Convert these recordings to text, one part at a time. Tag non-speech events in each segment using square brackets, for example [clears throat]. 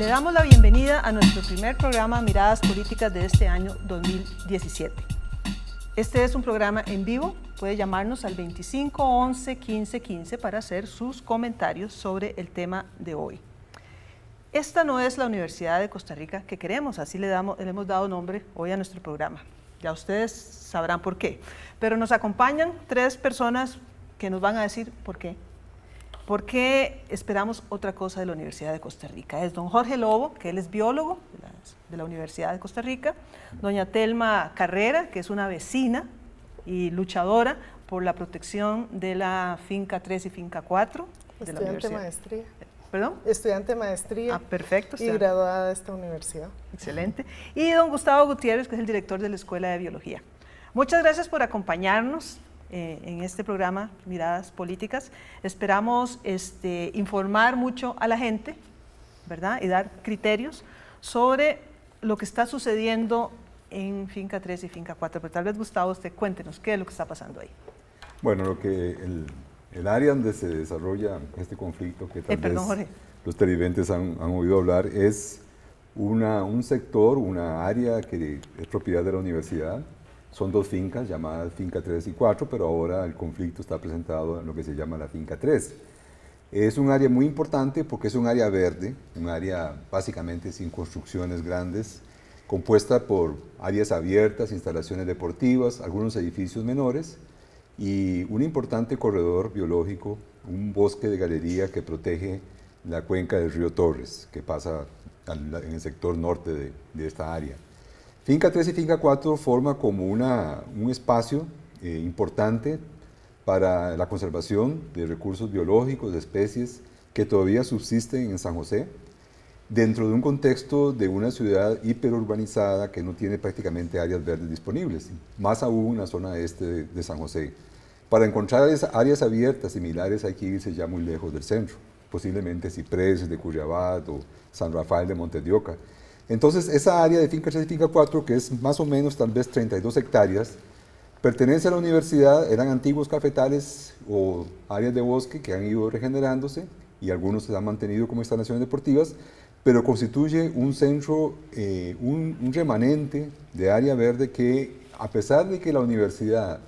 Le damos la bienvenida a nuestro primer programa Miradas Políticas de este año 2017. Este es un programa en vivo, puede llamarnos al 25 11 15 15 para hacer sus comentarios sobre el tema de hoy. Esta no es la Universidad de Costa Rica que queremos, así le, le hemos dado nombre hoy a nuestro programa. Ya ustedes sabrán por qué. Pero nos acompañan tres personas que nos van a decir por qué ¿Por qué esperamos otra cosa de la Universidad de Costa Rica? Es don Jorge Lobo, que él es biólogo de la, Universidad de Costa Rica, doña Telma Carrera, que es una vecina y luchadora por la protección de la finca 3 y finca 4 de Estudiante la maestría. ¿Perdón? Estudiante maestría. Ah, perfecto. Y graduada de esta universidad. Excelente. Y don Gustavo Gutiérrez, que es el director de la Escuela de Biología. Muchas gracias por acompañarnos. Eh, en este programa, Miradas Políticas. Esperamos este, informar mucho a la gente, ¿verdad? Y dar criterios sobre lo que está sucediendo en Finca 3 y Finca 4. Pero tal vez, Gustavo, usted cuéntenos qué es lo que está pasando ahí. Bueno, lo que el, área donde se desarrolla este conflicto, que tal vez los televidentes han, han, oído hablar, es una, un sector, una área que es propiedad de la universidad, son dos fincas llamadas finca 3 y 4, pero ahora el conflicto está presentado en lo que se llama la finca 3. Es un área muy importante porque es un área verde, un área básicamente sin construcciones grandes, compuesta por áreas abiertas, instalaciones deportivas, algunos edificios menores y un importante corredor biológico, un bosque de galería que protege la cuenca del río Torres, que pasa en el sector norte de, de esta área. Finca 3 y Finca 4 forman como un espacio eh, importante para la conservación de recursos biológicos, de especies que todavía subsisten en San José, dentro de un contexto de una ciudad hiperurbanizada que no tiene prácticamente áreas verdes disponibles, más aún en la zona este de San José. Para encontrar áreas abiertas similares hay que irse ya muy lejos del centro, posiblemente Cipreses de Curriabat o San Rafael de Montedioca. Entonces, esa área de finca 3 y finca 4, que es más o menos tal vez 32 hectáreas, pertenece a la universidad, eran antiguos cafetales o áreas de bosque que han ido regenerándose y algunos se han mantenido como instalaciones deportivas, pero constituye un centro, eh, un, un remanente de área verde que, a pesar de que la universidad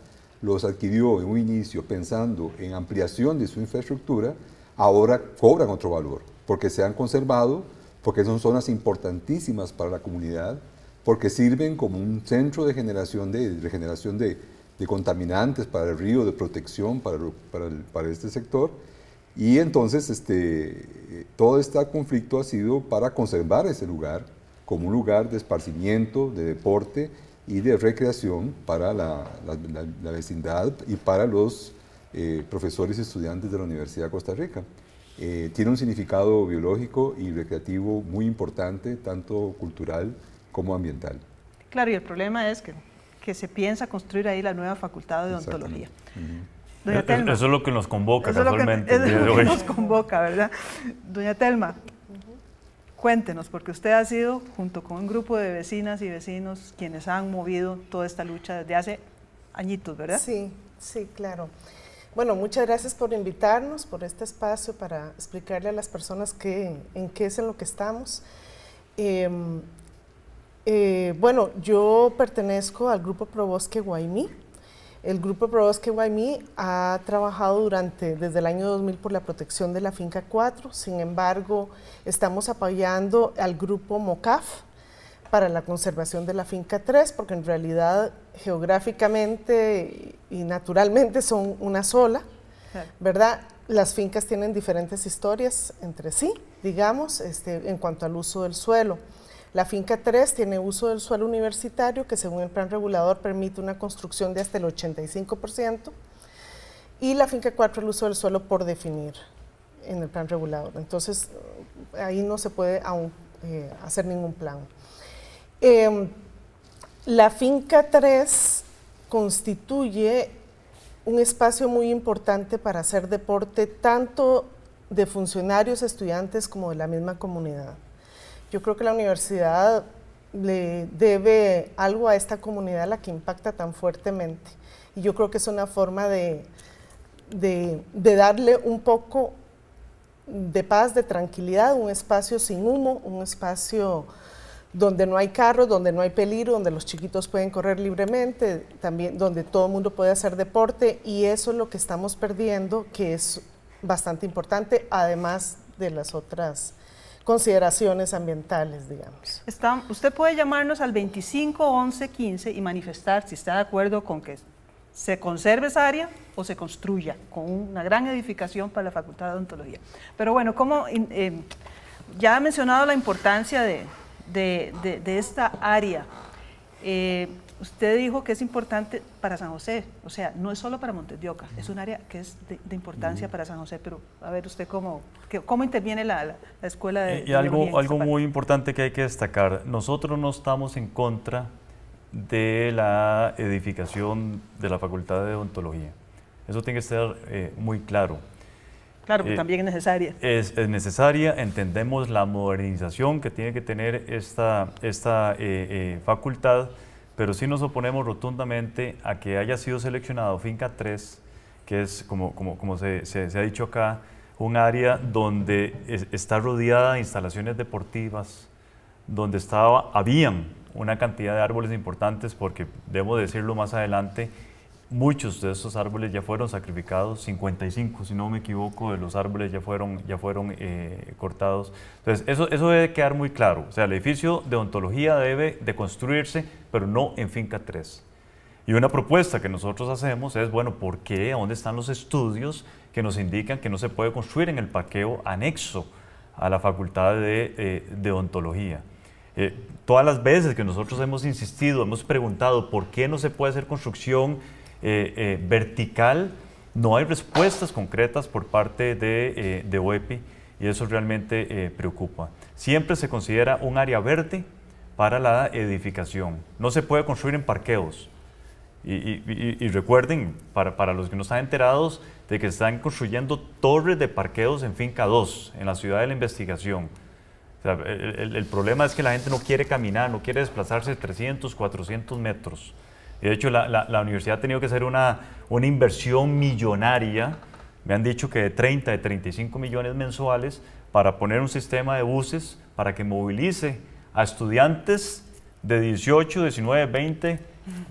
los adquirió en un inicio pensando en ampliación de su infraestructura, ahora cobran otro valor, porque se han conservado porque son zonas importantísimas para la comunidad, porque sirven como un centro de generación de, regeneración de, contaminantes para el río, de protección para, este sector. Y entonces este, eh, todo este conflicto ha sido para conservar ese lugar como un lugar de esparcimiento, de deporte y de recreación para la, vecindad y para los eh, profesores y estudiantes de la Universidad de Costa Rica. Eh, tiene un significado biológico y recreativo muy importante, tanto cultural como ambiental. Claro, y el problema es que, se piensa construir ahí la nueva facultad de odontología. eso es lo que nos convoca actualmente. eso es lo que nos convoca, ¿verdad? Doña Telma, Cuéntenos, porque usted ha sido, junto con un grupo de vecinas y vecinos, quienes han movido toda esta lucha desde hace añitos, ¿verdad? Sí, sí, claro. Bueno, muchas gracias por invitarnos, por este espacio para explicarle a las personas qué, en qué es en lo que estamos. Em, eh, bueno, yo pertenezco al Grupo Probosque Guaymí. El Grupo Probosque Guaymí ha trabajado durante, desde el año 2000 por la protección de la finca 4. Sin embargo, estamos apoyando al Grupo MOCAF, para la conservación de la finca 3, porque en realidad geográficamente y naturalmente son una sola, ¿verdad? Las fincas tienen diferentes historias entre sí, digamos, este, en cuanto al uso del suelo. La finca 3 tiene uso del suelo universitario que según el plan regulador permite una construcción de hasta el 85% y la finca 4 el uso del suelo por definir en el plan regulador. Entonces ahí no se puede aún eh, hacer ningún plan. Em, la finca 3 constituye un espacio muy importante para hacer deporte tanto de funcionarios, estudiantes como de la misma comunidad. Yo creo que la universidad le debe algo a esta comunidad a la que impacta tan fuertemente. Y yo creo que es una forma de darle un poco de paz, de tranquilidad, un espacio sin humo, un espacio donde no hay carros, donde no hay peligro, donde los chiquitos pueden correr libremente, también donde todo el mundo puede hacer deporte y eso es lo que estamos perdiendo, que es bastante importante, además de las otras consideraciones ambientales, digamos. usted puede llamarnos al 25 11 15 y manifestar si está de acuerdo con que se conserve esa área o se construya con una gran edificación para la Facultad de Odontología. Pero bueno, como eh, ya ha mencionado la importancia de, de, esta área. Eh, usted dijo que es importante para San José, o sea, no es solo para Montes de es un área que es de, importancia para San José, pero a ver usted cómo, cómo interviene la, la, escuela de... Eh, y, algo, algo muy importante que hay que destacar, nosotros no estamos en contra de la edificación de la Facultad de Odontología. Eso tiene que ser eh, muy claro. Claro, eh, también es necesaria. Es, necesaria, entendemos la modernización que tiene que tener esta, esta eh, eh, facultad, pero sí nos oponemos rotundamente a que haya sido seleccionado Finca 3, que es, como, como, como se, ha dicho acá, un área donde está rodeada de instalaciones deportivas, donde estaba, habían una cantidad de árboles importantes, porque debo decirlo más adelante, Muchos de esos árboles ya fueron sacrificados, 55 si no me equivoco de los árboles ya fueron, ya fueron eh, cortados. Entonces eso, eso debe quedar muy claro. O sea, el edificio de ontología debe de construirse, pero no en finca 3. Y una propuesta que nosotros hacemos es, bueno, ¿por qué? ¿A dónde están los estudios que nos indican que no se puede construir en el paqueo anexo a la facultad de, eh, ontología? Eh, todas las veces que nosotros hemos insistido, hemos preguntado por qué no se puede hacer construcción eh, eh, vertical, no hay respuestas concretas por parte de, eh, OEPI y eso realmente preocupa. Siempre se considera un área verde para la edificación. No se puede construir en parqueos. Y, recuerden, para, los que no están enterados, de que se están construyendo torres de parqueos en Finca 2, en la ciudad de la investigación. el problema es que la gente no quiere caminar, no quiere desplazarse 300, 400 metros de hecho, la, universidad ha tenido que hacer una, una inversión millonaria. Me han dicho que de 30, de 35 millones mensuales para poner un sistema de buses para que movilice a estudiantes de 18, 19, 20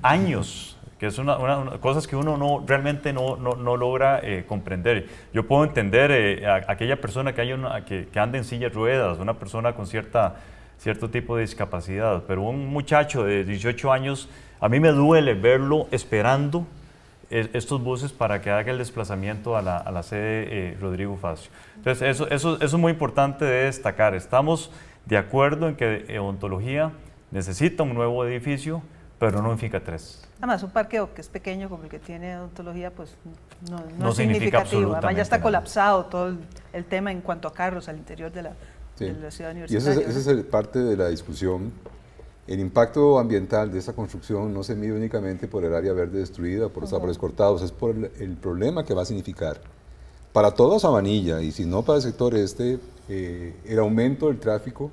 años, que es una, una, cosas que uno no, realmente no, logra eh, comprender. Yo puedo entender eh, a, aquella persona que, hay una, que, anda en silla de ruedas, una persona con cierta, cierto tipo de discapacidad, pero un muchacho de 18 años a mí me duele verlo esperando eh, estos buses para que haga el desplazamiento a la, sede eh, Rodrigo Facio. Entonces, eso, eso, es muy importante de destacar. Estamos de acuerdo en que eh, Ontología necesita un nuevo edificio, pero no en FICA 3. Además, un parqueo que es pequeño como el que tiene Ontología pues no, significativo. Además, ya está colapsado todo el, tema en cuanto a carros al interior de la, de la ciudad universitaria. Y esa es parte de la discusión el impacto ambiental de esta construcción no se mide únicamente por el área verde destruida, por los árboles cortados, es por el, problema que va a significar para toda Sabanilla y si no para el sector este, eh, el aumento del tráfico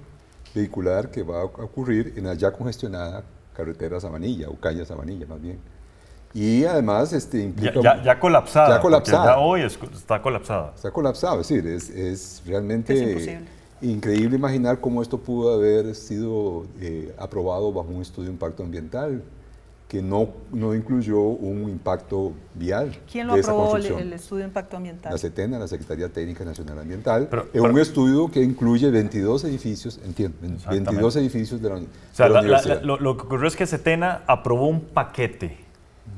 vehicular que va a ocurrir en la ya congestionada carretera Sabanilla, o calle Sabanilla más bien. Y además este, implica... Ya, ya, colapsada. Ya colapsada. Ya hoy está colapsada. Está colapsada, es decir, es, es realmente... Es Increíble imaginar cómo esto pudo haber sido eh, aprobado bajo un estudio de impacto ambiental que no, no incluyó un impacto vial. ¿Quién lo aprobó el, estudio de impacto ambiental? La CETENA, la Secretaría Técnica Nacional Ambiental, un estudio que incluye 22 edificios, entiendo, 22 edificios de la, o sea, lo, lo, que ocurrió es que CETENA aprobó un paquete,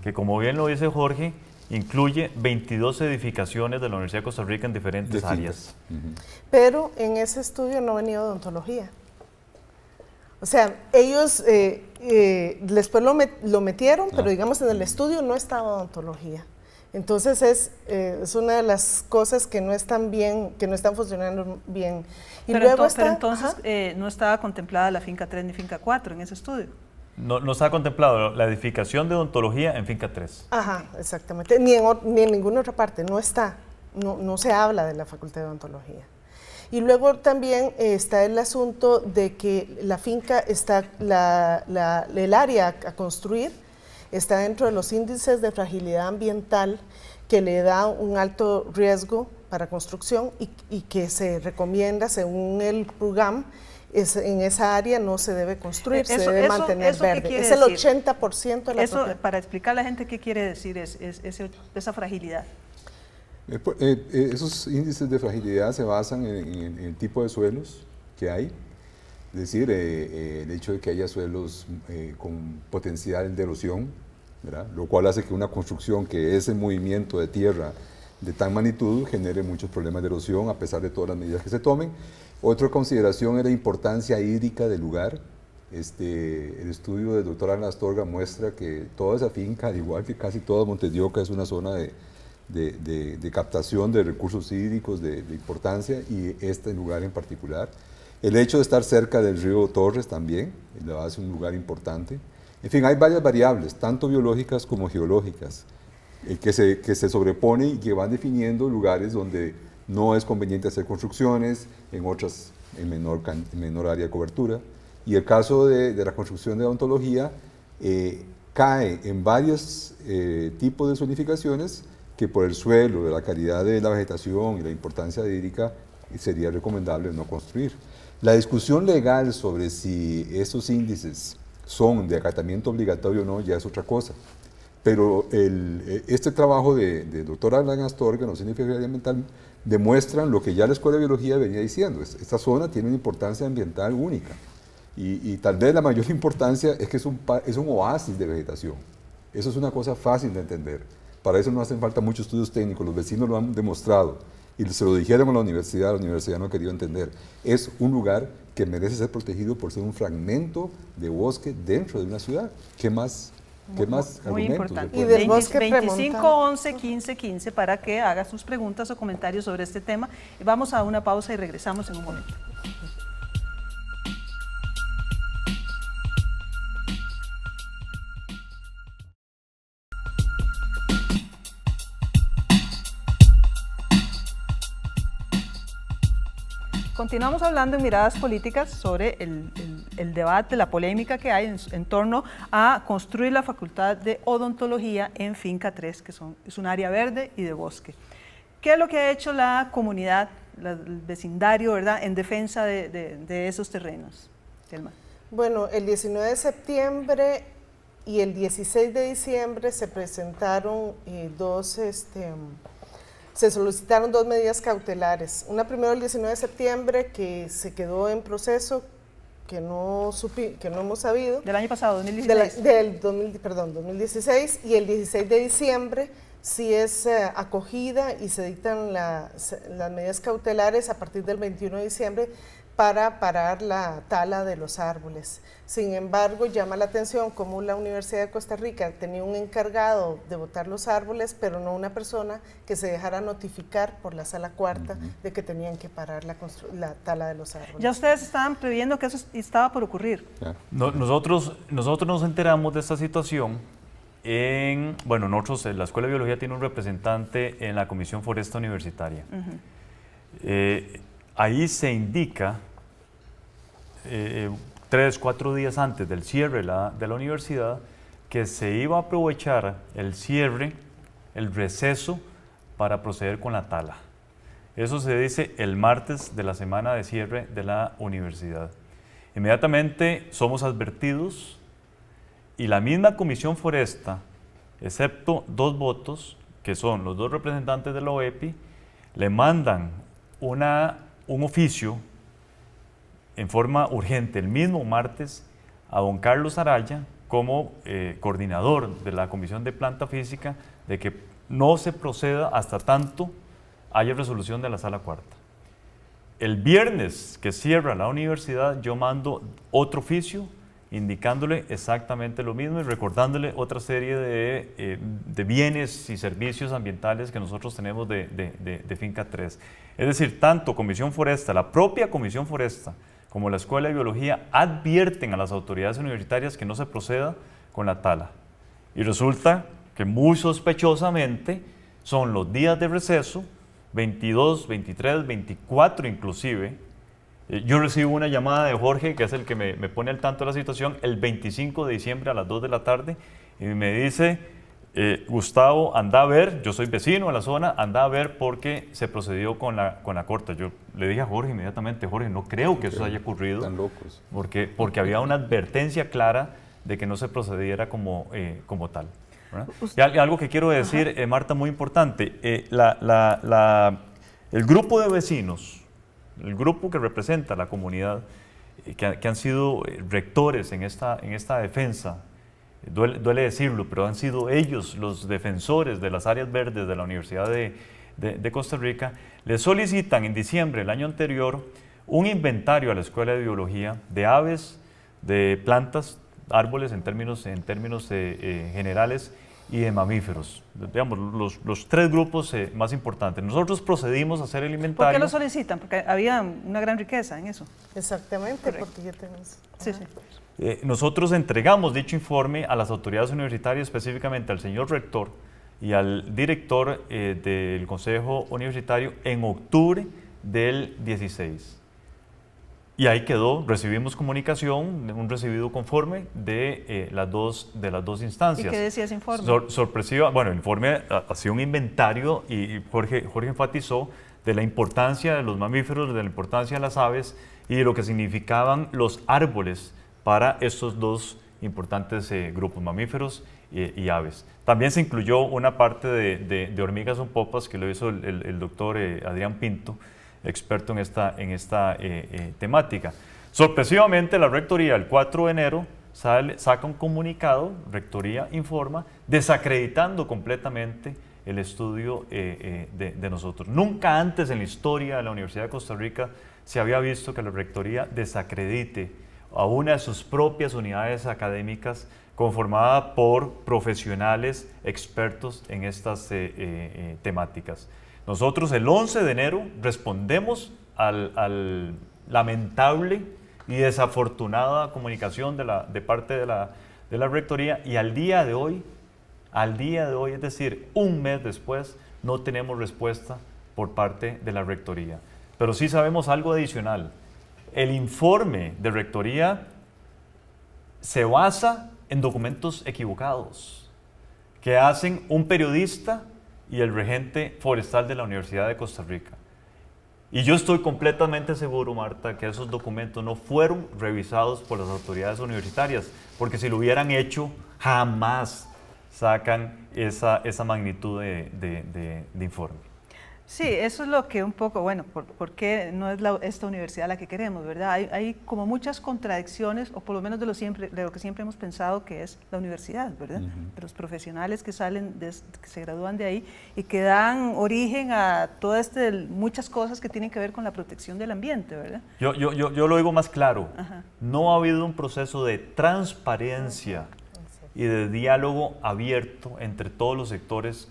que como bien lo dice Jorge, incluye 22 edificaciones de la Universidad de Costa Rica en diferentes áreas. Pero en ese estudio no ha venido odontología. O sea, ellos eh, eh, después lo, metieron, pero ah. digamos en el estudio no estaba odontología. Entonces es, eh, es una de las cosas que no están bien, que no están funcionando bien. Y luego pero entonces no estaba contemplada la finca 3 ni finca 4 en ese estudio. No, se ha contemplado la edificación de odontología en finca 3. Ajá, exactamente. Ni en, ninguna otra parte, no está. No, se habla de la facultad de odontología. Y luego también eh, está el asunto de que la finca está, el área a construir está dentro de los índices de fragilidad ambiental que le da un alto riesgo para construcción y, que se recomienda según el Program en esa área no se debe construir, se debe mantener verde. Es el 80% de la Para explicar a la gente qué quiere decir esa fragilidad. Eh, pues, eh, eh, esos índices de fragilidad se basan en, el tipo de suelos que hay, es decir, el hecho de que haya suelos con potencial de erosión, lo cual hace que una construcción que es el movimiento de tierra de tan magnitud genere muchos problemas de erosión a pesar de todas las medidas que se tomen. Otra consideración es la importancia hídrica del lugar. Este, el estudio del doctor Ana muestra que toda esa finca, al igual que casi toda Montedioca, es una zona de, captación de recursos hídricos de, importancia y este lugar en particular. El hecho de estar cerca del río Torres también eh, lo hace un lugar importante. En fin, hay varias variables, tanto biológicas como geológicas, eh, que, se, que se sobreponen y que van definiendo lugares donde no es conveniente hacer construcciones en otras en menor, menor área de cobertura. Y el caso de, la construcción de odontología eh, cae en varios eh, tipos de zonificaciones que por el suelo, de la calidad de la vegetación y la importancia hídrica eh, sería recomendable no construir. La discusión legal sobre si esos índices son de acatamiento obligatorio o no ya es otra cosa. Pero el, eh, este trabajo de, de doctora Alan Astor, no significa ambiental, demuestran lo que ya la Escuela de Biología venía diciendo. Esta zona tiene una importancia ambiental única. Y, tal vez la mayor [laughs] importancia es que es un, es un oasis de vegetación. Eso es una cosa fácil de entender. Para eso no hacen falta muchos estudios técnicos, los vecinos lo han demostrado. Y se lo dijeron a la universidad, la universidad no querido entender. Es un lugar que merece ser protegido por ser un fragmento de bosque dentro de una ciudad. ¿Qué más muy, importante. Y 25 11 15 15 para que haga sus preguntas o comentarios sobre este tema. Vamos a una pausa y regresamos en un momento. Continuamos hablando en miradas políticas sobre el el debate, la polémica que hay en, torno a construir la facultad de odontología en Finca 3, que son, es un área verde y de bosque. ¿Qué es lo que ha hecho la comunidad, el vecindario, ¿verdad?, en defensa de, esos terrenos. Bueno, el 19 de septiembre y el 16 de diciembre se presentaron eh, dos, este, se solicitaron dos medidas cautelares. Una primero el 19 de septiembre que se quedó en proceso que no, supi, que no hemos sabido. Del año pasado, 2016. del perdón, 2016 y el 16 de diciembre si es eh, acogida y se dictan las medidas cautelares a partir del 21 de diciembre para parar la tala de los árboles. Sin embargo, llama la atención cómo la Universidad de Costa Rica tenía un encargado de botar los árboles, pero no una persona que se dejara notificar por la sala cuarta de que tenían que parar la, tala de los árboles. Ya ustedes estaban previendo que eso estaba por ocurrir. nosotros, nosotros nos enteramos de esta situación en, bueno, nosotros, eh, la Escuela de Biología tiene un representante en la Comisión Foresta Universitaria. Eh, ahí se indica eh, tres, cuatro días antes del cierre de la universidad, que se iba a aprovechar el cierre, el receso, para proceder con la tala. Eso se dice el martes de la semana de cierre de la universidad. Inmediatamente somos advertidos y la misma comisión foresta, excepto dos votos, que son los dos representantes de la OEPI, le mandan una, un oficio en forma urgente el mismo martes a don Carlos Araya como eh, coordinador de la Comisión de Planta Física de que no se proceda hasta tanto haya resolución de la sala cuarta. El viernes que cierra la universidad yo mando otro oficio indicándole exactamente lo mismo y recordándole otra serie de, eh, bienes y servicios ambientales que nosotros tenemos de, de Finca 3. Es decir, tanto Comisión Foresta, la propia Comisión Foresta, como la Escuela de Biología advierten a las autoridades universitarias que no se proceda con la tala. Y resulta que muy sospechosamente son los días de receso, 22, 23, 24 inclusive. Eh, yo recibo una llamada de Jorge, que es el que me, pone al tanto de la situación, el 25 de diciembre a las 2 de la tarde, y me dice, eh, Gustavo, anda a ver, yo soy vecino de la zona, anda a ver porque se procedió con la, con la corta. Yo le dije a Jorge inmediatamente, Jorge, no creo que eso haya ocurrido. Están locos. Porque, porque había una advertencia clara de que no se procediera como, eh, como tal. algo que quiero decir, eh, Marta, muy importante, el grupo de vecinos, el grupo que representa la comunidad, que, han sido rectores en esta, en esta defensa duele, decirlo, pero han sido ellos los defensores de las áreas verdes de la Universidad de, Costa Rica, le solicitan en diciembre del año anterior un inventario a la Escuela de Biología de aves, de plantas, árboles en términos, en términos eh, eh, generales y de mamíferos. Digamos, los, tres grupos eh, más importantes. Nosotros procedimos a hacer el inventario. ¿Por qué lo solicitan? Porque había una gran riqueza en eso. Exactamente, porque ya tenemos... Sí, sí. Eh, nosotros entregamos dicho informe a las autoridades universitarias, específicamente al señor rector y al director eh, del Consejo Universitario en octubre del 16. Y ahí quedó, recibimos comunicación, un recibido conforme de, eh, las, dos, de las dos instancias. ¿Y qué decía ese informe? sorpresiva, bueno, el informe hacía un inventario y, y Jorge, Jorge enfatizó de la importancia de los mamíferos, de la importancia de las aves y de lo que significaban los árboles para estos dos importantes eh, grupos mamíferos y, aves. También se incluyó una parte de, hormigas o popas que lo hizo el, doctor eh, Adrián Pinto, experto en esta, en esta eh, temática. Sorpresivamente, la Rectoría el 4 de enero saca un comunicado, Rectoría informa, desacreditando completamente el estudio de, de nosotros. Nunca antes en la historia de la Universidad de Costa Rica se había visto que la Rectoría desacredite a una de sus propias unidades académicas conformada por profesionales expertos en estas eh, eh, eh, temáticas. Nosotros el 11 de enero respondemos al, lamentable y desafortunada comunicación de, parte de la Rectoría y al día de hoy, al día de hoy, es decir, un mes después, no tenemos respuesta por parte de la Rectoría. Pero sí sabemos algo adicional, el informe de Rectoría se basa en documentos equivocados que hacen un periodista y el regente forestal de la Universidad de Costa Rica. Y yo estoy completamente seguro, Marta, que esos documentos no fueron revisados por las autoridades universitarias, porque si lo hubieran hecho, jamás sacan esa, magnitud de, de informe. Sí, eso es lo que un poco, bueno, ¿por, qué no es esta universidad la que queremos, verdad? Hay, hay, como muchas contradicciones, o por lo menos de lo, siempre, de lo que siempre hemos pensado que es la universidad, ¿verdad? los profesionales que salen, de, que se gradúan de ahí y que dan origen a todas este, muchas cosas que tienen que ver con la protección del ambiente, ¿verdad? Yo, yo, yo, yo lo digo más claro, no ha habido un proceso de transparencia y de diálogo abierto entre todos los sectores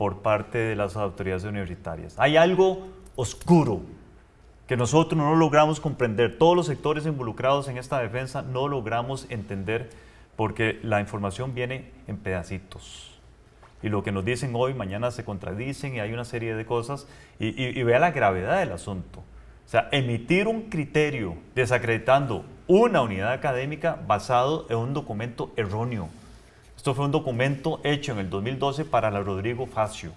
por parte de las autoridades universitarias. Hay algo oscuro que nosotros no logramos comprender, todos los sectores involucrados en esta defensa no logramos entender porque la información viene en pedacitos. Y lo que nos dicen hoy, mañana se contradicen y hay una serie de cosas. Y, vea la gravedad del asunto. O sea, emitir un criterio desacreditando una unidad académica basado en un documento erróneo esto fue un documento hecho en el 2012 para la Rodrigo Facio.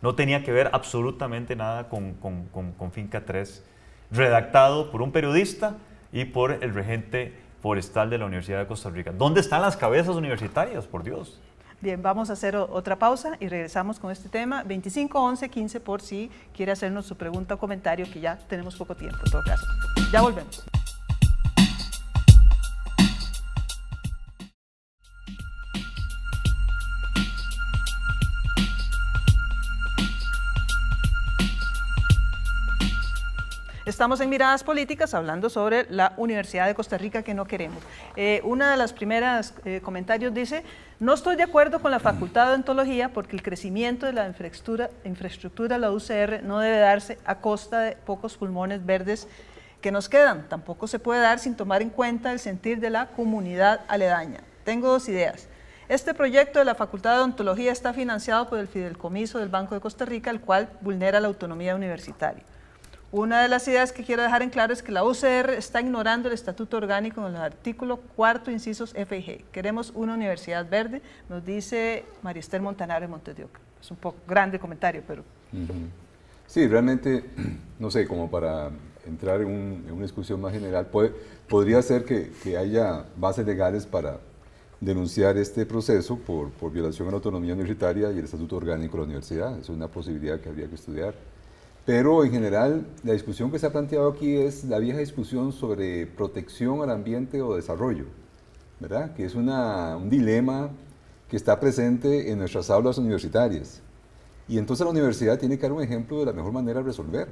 No tenía que ver absolutamente nada con, Finca 3, redactado por un periodista y por el regente forestal de la Universidad de Costa Rica. ¿Dónde están las cabezas universitarias, por Dios? Bien, vamos a hacer otra pausa y regresamos con este tema. 25 11 15 por si quiere hacernos su pregunta o comentario, que ya tenemos poco tiempo en todo caso. Ya volvemos. Estamos en Miradas Políticas hablando sobre la Universidad de Costa Rica que no queremos. Uno eh, una de las primeras eh, comentarios dice, no estoy de acuerdo con la Facultad de Ontología porque el crecimiento de la infraestructura, de la UCR no debe darse a costa de pocos pulmones verdes que nos quedan. Tampoco se puede dar sin tomar en cuenta el sentir de la comunidad aledaña. Tengo dos ideas. Este proyecto de la Facultad de Ontología está financiado por el Fidelcomiso del Banco de Costa Rica, el cual vulnera la autonomía universitaria. Una de las ideas que quiero dejar en claro es que la UCR está ignorando el estatuto orgánico en el artículo cuarto, incisos F y G. Queremos una universidad verde, nos dice María Esther Montanaro de Montedioca. Es un poco grande comentario, pero... Sí, realmente, [clears throat] no sé, como para entrar en, una discusión más general, podría ser que, haya bases legales para denunciar este proceso por, por violación a la autonomía universitaria y el estatuto orgánico de la universidad. Es una posibilidad que habría que estudiar. Pero en general, la discusión que se ha planteado aquí es la vieja discusión sobre protección al ambiente o desarrollo, ¿verdad? Que es un dilema que está presente en nuestras aulas universitarias. Y entonces la universidad tiene que dar un ejemplo de la mejor manera de resolver.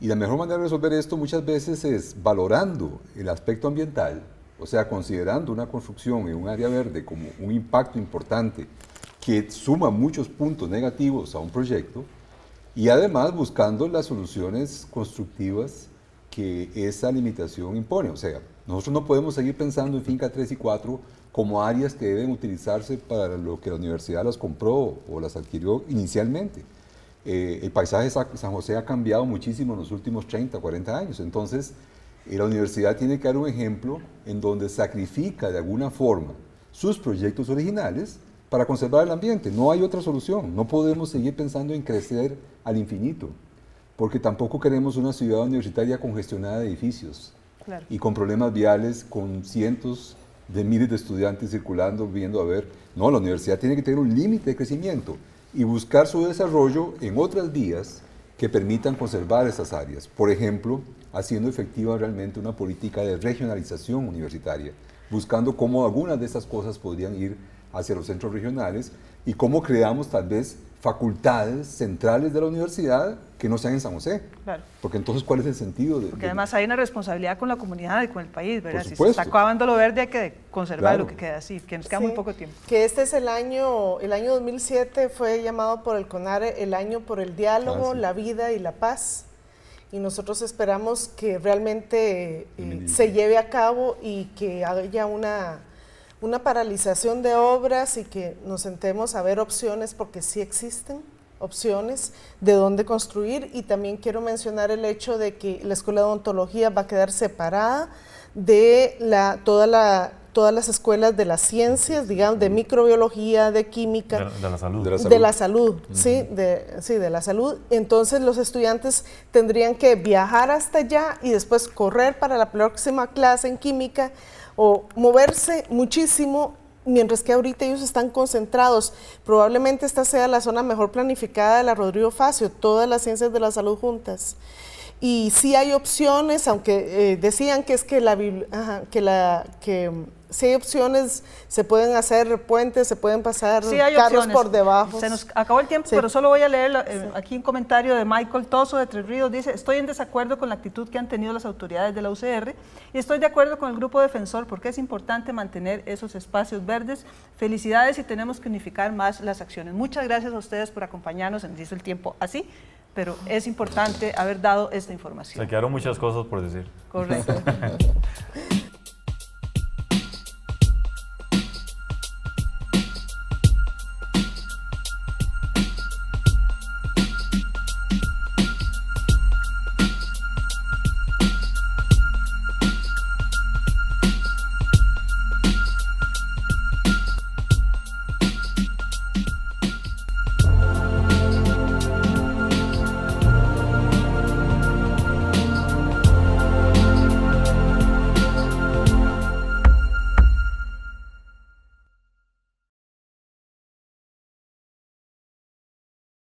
Y la mejor manera de resolver esto muchas veces es valorando el aspecto ambiental, o sea, considerando una construcción en un área verde como un impacto importante que suma muchos puntos negativos a un proyecto, y además buscando las soluciones constructivas que esa limitación impone. O sea, nosotros no podemos seguir pensando en finca 3 y 4 como áreas que deben utilizarse para lo que la universidad las compró o las adquirió inicialmente. Eh, el paisaje de San José ha cambiado muchísimo en los últimos 30, 40 años. Entonces, eh, la universidad tiene que dar un ejemplo en donde sacrifica de alguna forma sus proyectos originales para conservar el ambiente. No hay otra solución. No podemos seguir pensando en crecer al infinito, porque tampoco queremos una ciudad universitaria congestionada de edificios y con problemas viales, con cientos de miles de estudiantes circulando, viendo a ver. No, la universidad tiene que tener un límite de crecimiento y buscar su desarrollo en otras vías que permitan conservar esas áreas. Por ejemplo, haciendo efectiva realmente una política de regionalización universitaria, buscando cómo algunas de esas cosas podrían ir hacia los centros regionales y cómo creamos tal vez facultades centrales de la universidad que no sean en San José. Claro. Porque entonces, ¿cuál es el sentido? De, Porque además hay una responsabilidad con la comunidad y con el país, ¿verdad? si se está acabando lo verde hay que conservar lo que queda así, que nos queda muy poco tiempo. Que este es el año, el año 2007 fue llamado por el CONARE el año por el diálogo, ah, la vida y la paz. Y nosotros esperamos que realmente eh, se lleve a cabo y que haya una una paralización de obras y que nos sentemos a ver opciones porque sí existen opciones de dónde construir y también quiero mencionar el hecho de que la escuela de odontología va a quedar separada de la, toda la, todas las escuelas de las ciencias, digamos, de microbiología, de química. De, la salud. De la salud, sí, de, sí, de la salud. Entonces los estudiantes tendrían que viajar hasta allá y después correr para la próxima clase en química o moverse muchísimo mientras que ahorita ellos están concentrados. Probablemente esta sea la zona mejor planificada de la Rodrigo Facio, todas las ciencias de la salud juntas. Y sí hay opciones, aunque eh, decían que es que la, que la que mm, sí hay opciones, se pueden hacer puentes, se pueden pasar carros por debajo. Se nos acabó el tiempo, pero solo voy a leer eh, aquí un comentario de Michael Toso de Tres Ríos. Dice, estoy en desacuerdo con la actitud que han tenido las autoridades de la UCR y estoy de acuerdo con el grupo defensor porque es importante mantener esos espacios verdes. Felicidades y tenemos que unificar más las acciones. Muchas gracias a ustedes por acompañarnos en Dice el Tiempo Así pero es importante haber dado esta información. Se quedaron muchas cosas por decir. Correcto. [laughs]